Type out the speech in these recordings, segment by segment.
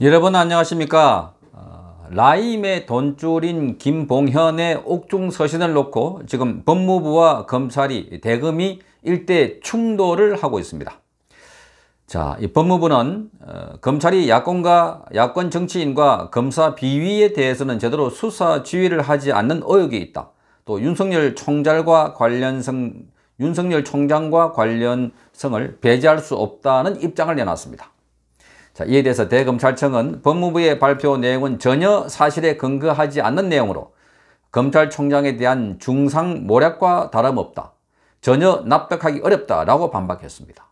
여러분 안녕하십니까 어, 라임의 돈줄인 김봉현의 옥중 서신을 놓고 지금 법무부와 검찰이 대금이 일대 충돌을 하고 있습니다 자, 이 법무부는 어, 검찰이 야권과 야권 정치인과 검사 비위에 대해서는 제대로 수사 지휘를 하지 않는 의혹이 있다 또 윤석열 총장과 관련성 윤석열 총장과 관련성을 배제할 수 없다는 입장을 내놨습니다 자, 이에 대해서 대검찰청은 법무부의 발표 내용은 전혀 사실에 근거하지 않는 내용으로 검찰총장에 대한 중상 모략과 다름없다. 전혀 납득하기 어렵다라고 반박했습니다.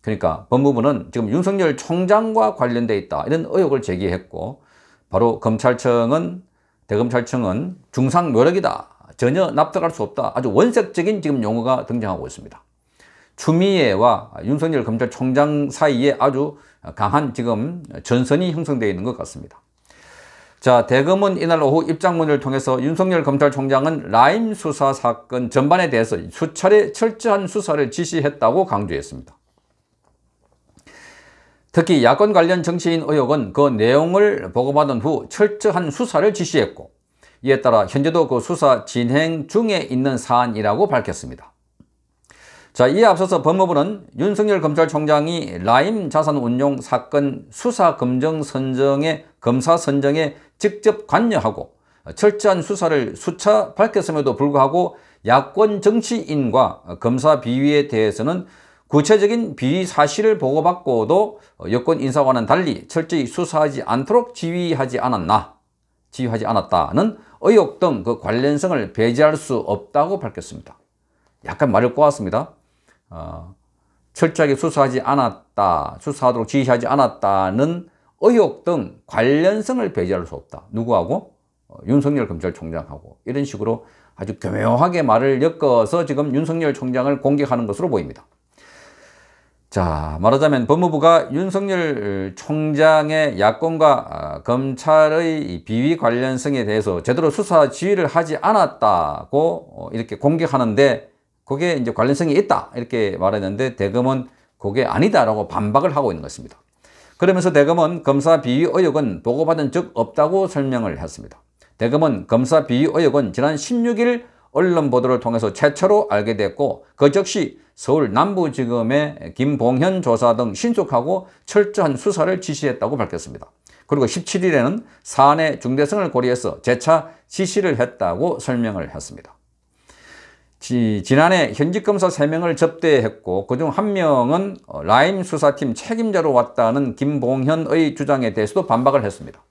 그러니까 법무부는 지금 윤석열 총장과 관련돼 있다 이런 의혹을 제기했고 바로 검찰청은 대검찰청은 중상 모략이다. 전혀 납득할 수 없다. 아주 원색적인 지금 용어가 등장하고 있습니다. 추미애와 윤석열 검찰총장 사이에 아주 강한 지금 전선이 형성되어 있는 것 같습니다. 자, 대검은 이날 오후 입장문을 통해서 윤석열 검찰총장은 라임 수사 사건 전반에 대해서 수차례 철저한 수사를 지시했다고 강조했습니다. 특히 야권 관련 정치인 의혹은 그 내용을 보고받은 후 철저한 수사를 지시했고 이에 따라 현재도 그 수사 진행 중에 있는 사안이라고 밝혔습니다. 자, 이에 앞서서 법무부는 윤석열 검찰총장이 라임 자산 운용 사건 수사 검정 선정에 검사 선정에 직접 관여하고 철저한 수사를 수차 밝혔음에도 불구하고 야권 정치인과 검사 비위에 대해서는 구체적인 비위 사실을 보고받고도 여권 인사와는 달리 철저히 수사하지 않도록 지휘하지 않았나 지휘하지 않았다는 의혹 등 그 관련성을 배제할 수 없다고 밝혔습니다. 약간 말을 꼬았습니다. 어, 철저하게 수사하지 않았다, 수사하도록 지시하지 않았다는 의혹 등 관련성을 배제할 수 없다. 누구하고? 어, 윤석열 검찰총장하고 이런 식으로 아주 교묘하게 말을 엮어서 지금 윤석열 총장을 공격하는 것으로 보입니다. 자 말하자면 법무부가 윤석열 총장의 야권과 아, 검찰의 비위 관련성에 대해서 제대로 수사 지휘를 하지 않았다고 어, 이렇게 공격하는데 그게 이제 관련성이 있다 이렇게 말했는데 대검은 그게 아니다라고 반박을 하고 있는 것입니다. 그러면서 대검은 검사 비위 의혹은 보고받은 적 없다고 설명을 했습니다. 대검은 검사 비위 의혹은 지난 16일 언론 보도를 통해서 최초로 알게 됐고 그 즉시 서울 남부지검의 김봉현 조사 등 신속하고 철저한 수사를 지시했다고 밝혔습니다. 그리고 17일에는 사안의 중대성을 고려해서 재차 지시를 했다고 설명을 했습니다. 지, 난해 현직 검사 3명을 접대했고 그중 한 명은 어, 라임 수사팀 책임자로 왔다는 김봉현의 주장에 대해서도 반박을 했습니다.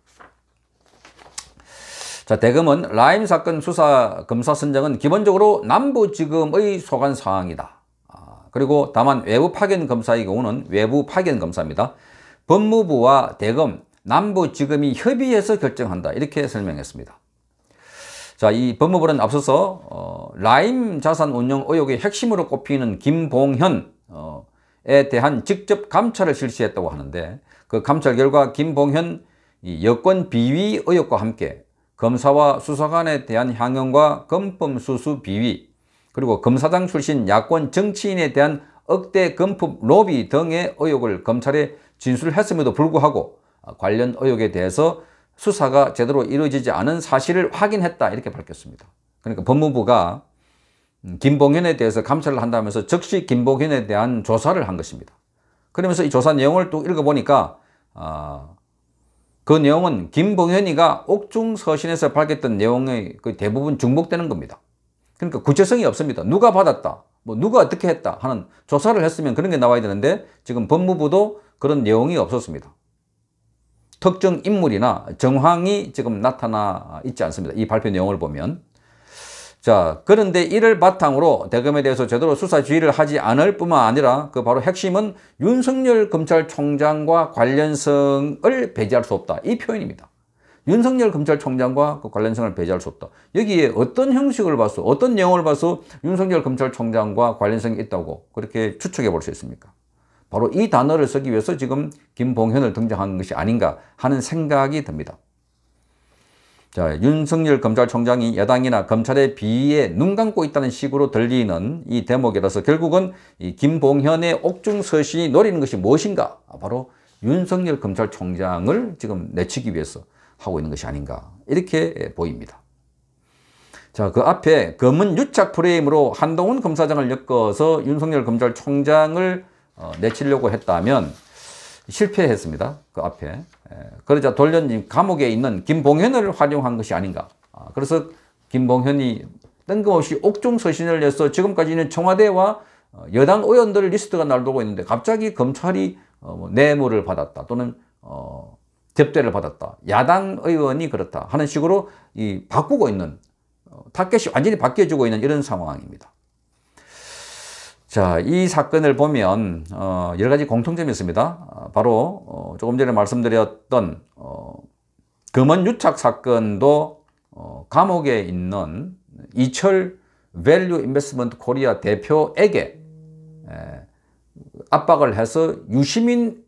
자, 대검은 라임 사건 수사 검사 선정은 기본적으로 남부지검의 소관 사항이다. 아, 그리고 다만 외부 파견 검사의 경우는 외부 파견 검사입니다. 법무부와 대검, 남부지검이 협의해서 결정한다. 이렇게 설명했습니다. 자, 이 법무부는 앞서서 어, 라임 자산 운영 의혹의 핵심으로 꼽히는 김봉현 어, 에 대한 직접 감찰을 실시했다고 하는데 그 감찰 결과 김봉현 이 여권 비위 의혹과 함께 검사와 수사관에 대한 향연과 금품 수수 비위 그리고 검사장 출신 야권 정치인에 대한 억대 금품 로비 등의 의혹을 검찰에 진술했음에도 불구하고 관련 의혹에 대해서 수사가 제대로 이루어지지 않은 사실을 확인했다 이렇게 밝혔습니다. 그러니까 법무부가 음, 김봉현에 대해서 감찰을 한다면서 즉시 김봉현에 대한 조사를 한 것입니다. 그러면서 이 조사 내용을 또 읽어보니까 어, 그 내용은 김봉현이가 옥중서신에서 밝혔던 내용의 그 대부분 중복되는 겁니다. 그러니까 구체성이 없습니다. 누가 받았다, 뭐 누가 어떻게 했다 하는 조사를 했으면 그런 게 나와야 되는데 지금 법무부도 그런 내용이 없었습니다. 특정 인물이나 정황이 지금 나타나 있지 않습니다. 이 발표 내용을 보면. 자, 그런데 이를 바탕으로 대검에 대해서 제대로 수사 지휘를 하지 않을 뿐만 아니라 그 바로 핵심은 윤석열 검찰총장과 관련성을 배제할 수 없다. 이 표현입니다. 윤석열 검찰총장과 그 관련성을 배제할 수 없다. 여기에 어떤 형식을 봐서 어떤 내용을 봐서 윤석열 검찰총장과 관련성이 있다고 그렇게 추측해 볼 수 있습니까? 바로 이 단어를 쓰기 위해서 지금 김봉현을 등장한 것이 아닌가 하는 생각이 듭니다. 자, 윤석열 검찰총장이 여당이나 검찰의 비위에 눈 감고 있다는 식으로 들리는 이 대목이라서 결국은 이 김봉현의 옥중서신이 노리는 것이 무엇인가? 바로 윤석열 검찰총장을 지금 내치기 위해서 하고 있는 것이 아닌가 이렇게 보입니다. 자, 그 앞에 검은 유착 프레임으로 한동훈 검사장을 엮어서 윤석열 검찰총장을 어, 내치려고 했다면 실패했습니다. 그 앞에. 에, 예, 그러자 돌련님 감옥에 있는 김봉현을 활용한 것이 아닌가. 아, 그래서 김봉현이 뜬금없이 옥중 서신을 내서 지금까지는 청와대와 어, 여당 의원들 리스트가 날돌고 있는데 갑자기 검찰이 어, 뭐, 뇌물을 받았다 또는 어, 접대를 받았다. 야당 의원이 그렇다 하는 식으로 이 바꾸고 있는 어, 타겟이 완전히 바뀌어지고 있는 이런 상황입니다. 자, 이 사건을 보면 어, 여러 가지 공통점이 있습니다. 어, 바로 어, 조금 전에 말씀드렸던 어, 금원 유착 사건도 어, 감옥에 있는 이철 밸류 인베스먼트 코리아 대표에게 에, 예, 압박을 해서 유시민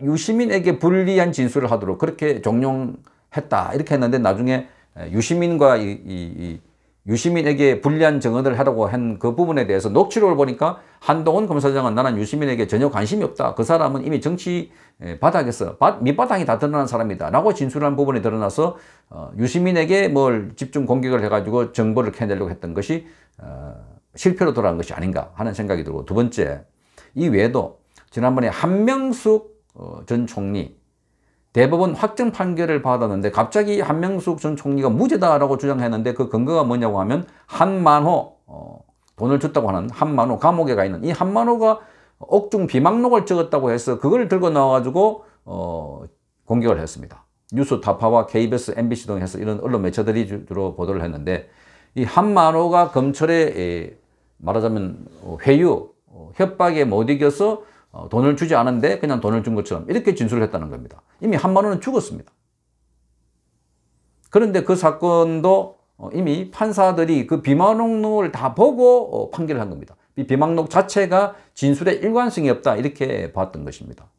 유시민에게 불리한 진술을 하도록 그렇게 종용했다 이렇게 했는데 나중에 예, 유시민과 이, 이, 이 유시민에게 불리한 증언을 하라고 한 그 부분에 대해서 녹취록을 보니까 한동훈 검사장은 나는 유시민에게 전혀 관심이 없다. 그 사람은 이미 정치 예, 바닥에서 밑바닥이 다 드러난 사람이다. 라고 진술한 부분이 드러나서 어, 유시민에게 뭘 집중 공격을 해가지고 정보를 캐내려고 했던 것이 어, 실패로 돌아간 것이 아닌가 하는 생각이 들고 두 번째, 이 외에도 지난번에 한명숙 어, 전 총리 대법원 확정 판결을 받았는데 갑자기 한명숙 전 총리가 무죄다라고 주장했는데 그 근거가 뭐냐고 하면 한만호 어, 돈을 줬다고 하는 한만호 감옥에 가 있는 이 한만호가 옥중 비망록을 적었다고 해서 그걸 들고 나와가지고 어, 공격을 했습니다. 뉴스타파와 KBS, MBC 등 해서 이런 언론 매체들이 주로 보도를 했는데 이 한만호가 검찰에 말하자면 회유, 어, 협박에 못 이겨서 어, 돈을 주지 않은데 그냥 돈을 준 것처럼 이렇게 진술을 했다는 겁니다. 이미 한만 원은 죽었습니다. 그런데 그 사건도 어, 이미 판사들이 그 비망록을 다 보고 어, 판결을 한 겁니다. 이 비망록 자체가 진술의 일관성이 없다 이렇게 봤던 것입니다.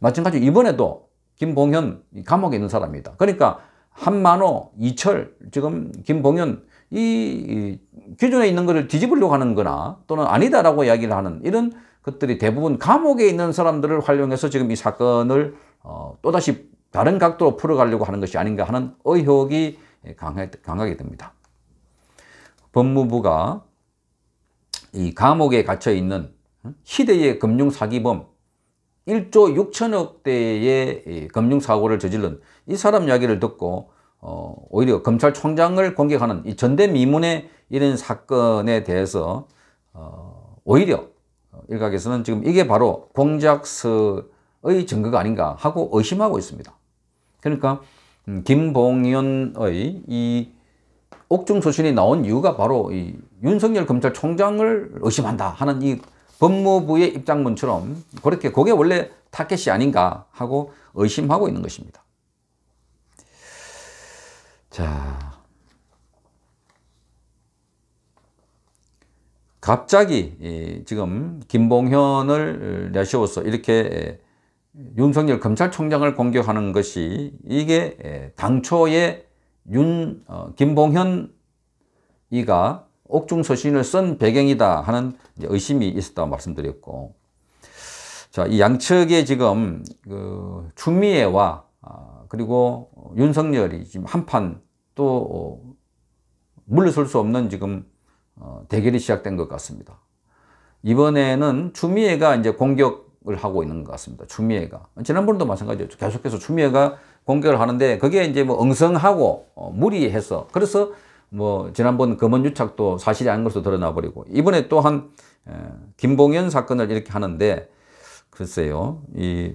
마찬가지 이번에도 김봉현 감옥에 있는 사람입니다. 그러니까 한만호, 이철, 지금 김봉현 이 기존에 있는 것을 뒤집으려고 하는 거나 또는 아니다라고 이야기를 하는 이런 것들이 대부분 감옥에 있는 사람들을 활용해서 지금 이 사건을 어, 또다시 다른 각도로 풀어가려고 하는 것이 아닌가 하는 의혹이 강하, 강하게 됩니다. 법무부가 이 감옥에 갇혀 있는 시대의 금융사기범 1조 6천억 대의 예, 금융사고를 저질른 이 사람 이야기를 듣고 어, 오히려 검찰총장을 공격하는 이 전대미문의 이런 사건에 대해서 어, 오히려 어, 일각에서는 지금 이게 바로 공작서의 증거가 아닌가 하고 의심하고 있습니다. 그러니까 음, 김봉연의 이 옥중소신이 나온 이유가 바로 이 윤석열 검찰총장을 의심한다 하는 이 법무부의 입장문처럼 그렇게 그게 원래 타켓이 아닌가 하고 의심하고 있는 것입니다. 자, 갑자기 지금 김봉현을 어, 내세워서 이렇게 윤석열 검찰총장을 공격하는 것이 이게 당초에 윤 어, 김봉현이가 옥중서신을 쓴 배경이다 하는 의심이 있었다고 말씀드렸고 자, 이양측에 지금 그 추미애와 아, 그리고 윤석열이 지금 한판 또 어, 물러설 수 없는 지금 어, 대결이 시작된 것 같습니다. 이번에는 추미애가 이제 공격을 하고 있는 것 같습니다. 추미애가. 지난번도 마찬가지였죠. 계속해서 추미애가 공격을 하는데 그게 이제 뭐 엉성하고 어, 무리해서 그래서 뭐 지난번 검언유착도 사실이 아닌 것으로 드러나 버리고 이번에 또한 김봉현 사건을 이렇게 하는데 글쎄요. 이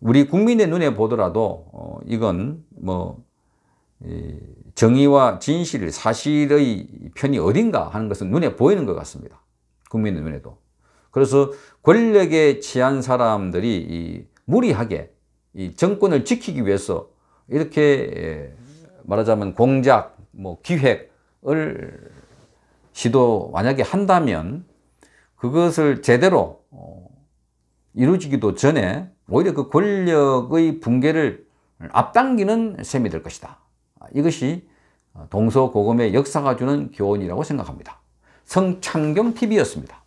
우리 국민의 눈에 보더라도 어, 이건 뭐 정의와 진실, 사실의 편이 어딘가 하는 것은 눈에 보이는 것 같습니다. 국민의 눈에도. 그래서 권력에 취한 사람들이 이 무리하게 이 정권을 지키기 위해서 이렇게 예, 말하자면 공작, 뭐 기획을 시도 만약에 한다면 그것을 제대로 어, 이루어지기도 전에 오히려 그 권력의 붕괴를 앞당기는 셈이 될 것이다. 이것이 동서고금의 역사가 주는 교훈이라고 생각합니다. 성창경TV였습니다.